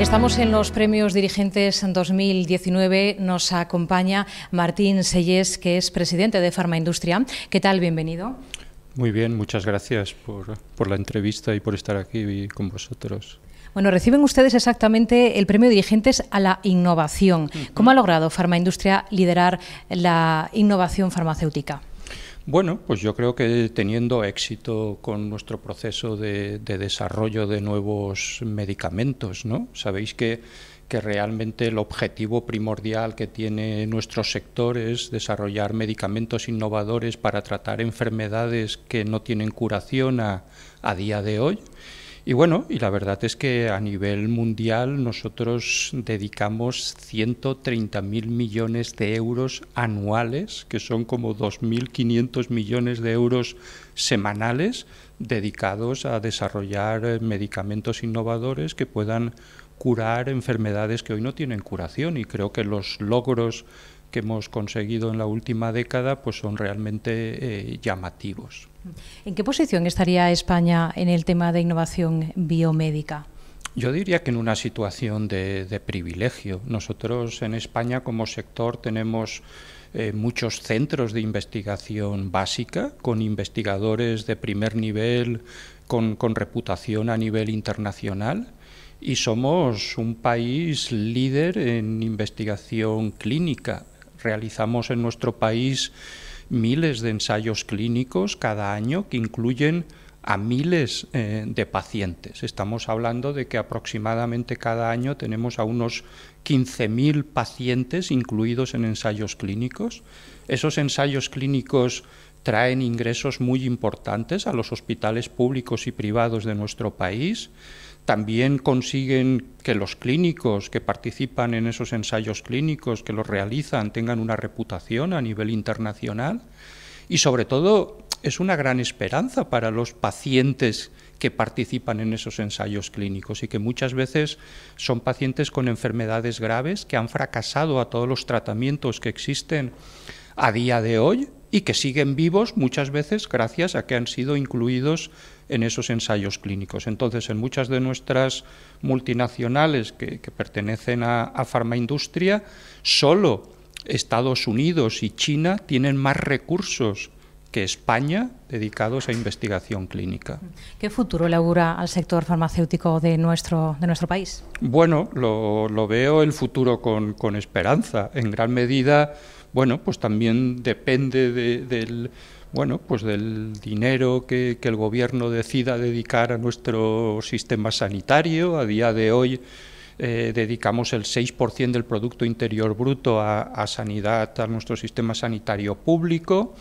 Estamos en los premios dirigentes 2019. Nos acompaña Martín Sellés, que es presidente de Farmaindustria. ¿Qué tal? Bienvenido. Muy bien, muchas gracias por, la entrevista y por estar aquí con vosotros. Bueno, reciben ustedes exactamente el premio Dirigentes a la Innovación. ¿Cómo ha logrado Farmaindustria liderar la innovación farmacéutica? Bueno, pues yo creo que teniendo éxito con nuestro proceso de, desarrollo de nuevos medicamentos, ¿no? Sabéis que, realmente el objetivo primordial que tiene nuestro sector es desarrollar medicamentos innovadores para tratar enfermedades que no tienen curación a día de hoy y bueno, y la verdad es que a nivel mundial nosotros dedicamos 130.000 millones de euros anuales, que son como 2.500 millones de euros semanales, dedicados a desarrollar eh, medicamentos innovadores que puedan curar enfermedades que hoy no tienen curación. Y creo que los logros que hemos conseguido en la última década pues son realmente eh, llamativos. ¿En qué posición estaría España en el tema de innovación biomédica? Yo diría que en una situación de, privilegio. Nosotros en España como sector tenemos eh, muchos centros de investigación básica con investigadores de primer nivel, con reputación a nivel internacional y somos un país líder en investigación clínica Realizamos en nuestro país miles de ensayos clínicos cada año que incluyen a miles eh, de pacientes. Estamos hablando de que aproximadamente cada año tenemos a unos 15.000 pacientes incluidos en ensayos clínicos. Esos ensayos clínicos traen ingresos muy importantes a los hospitales públicos y privados de nuestro país. También consiguen que los clínicos que participan en esos ensayos clínicos, que los realizan, tengan una reputación a nivel internacional. Y sobre todo es una gran esperanza para los pacientes que participan en esos ensayos clínicos y que muchas veces son pacientes con enfermedades graves que han fracasado a todos los tratamientos que existen a día de hoy y que siguen vivos muchas veces gracias a que han sido incluidos en esos ensayos clínicos. Entonces, en muchas de nuestras multinacionales que, pertenecen a, a farmaindustria, solo Estados Unidos y China tienen más recursos que España dedicados a investigación clínica. ¿Qué futuro le augura al sector farmacéutico de nuestro, de nuestro país? Bueno, lo, veo el futuro con, con, esperanza. En gran medida, bueno, pues también depende del bueno, pues del dinero que, que el gobierno decida dedicar a nuestro sistema sanitario. A día de hoy eh, dedicamos el 6% del Producto Interior Bruto a, a sanidad, a nuestro sistema sanitario público.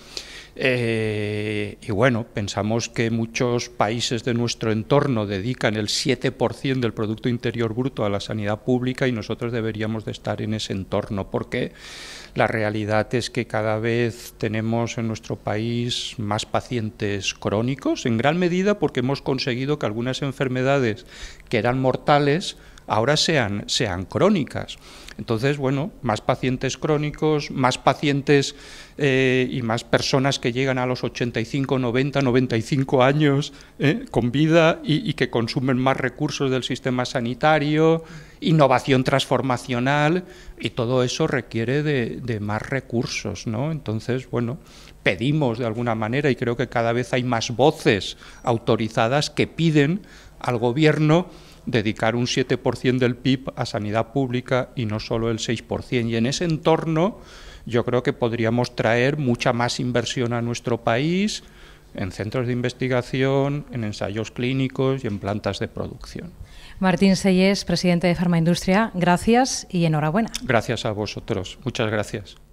Eh, y bueno, pensamos que muchos países de nuestro entorno dedican el 7% del Producto Interior Bruto a la sanidad pública y nosotros deberíamos de estar en ese entorno, porque la realidad es que cada vez tenemos en nuestro país más pacientes crónicos, en gran medida porque hemos conseguido que algunas enfermedades que eran mortales ahora sean, sean crónicas. Entonces, bueno, más pacientes crónicos, más pacientes eh, y más personas que llegan a los 85, 90, 95 años eh, con vida y, que consumen más recursos del sistema sanitario, innovación transformacional y todo eso requiere de, de más recursos, ¿no? Entonces, bueno, pedimos de alguna manera y creo que cada vez hay más voces autorizadas que piden al gobierno dedicar un 7% del PIB a sanidad pública y no solo el 6%. Y en ese entorno yo creo que podríamos traer mucha más inversión a nuestro país en centros de investigación, en ensayos clínicos y en plantas de producción. Martín Sellés, presidente de Farmaindustria, gracias y enhorabuena. Gracias a vosotros. Muchas gracias.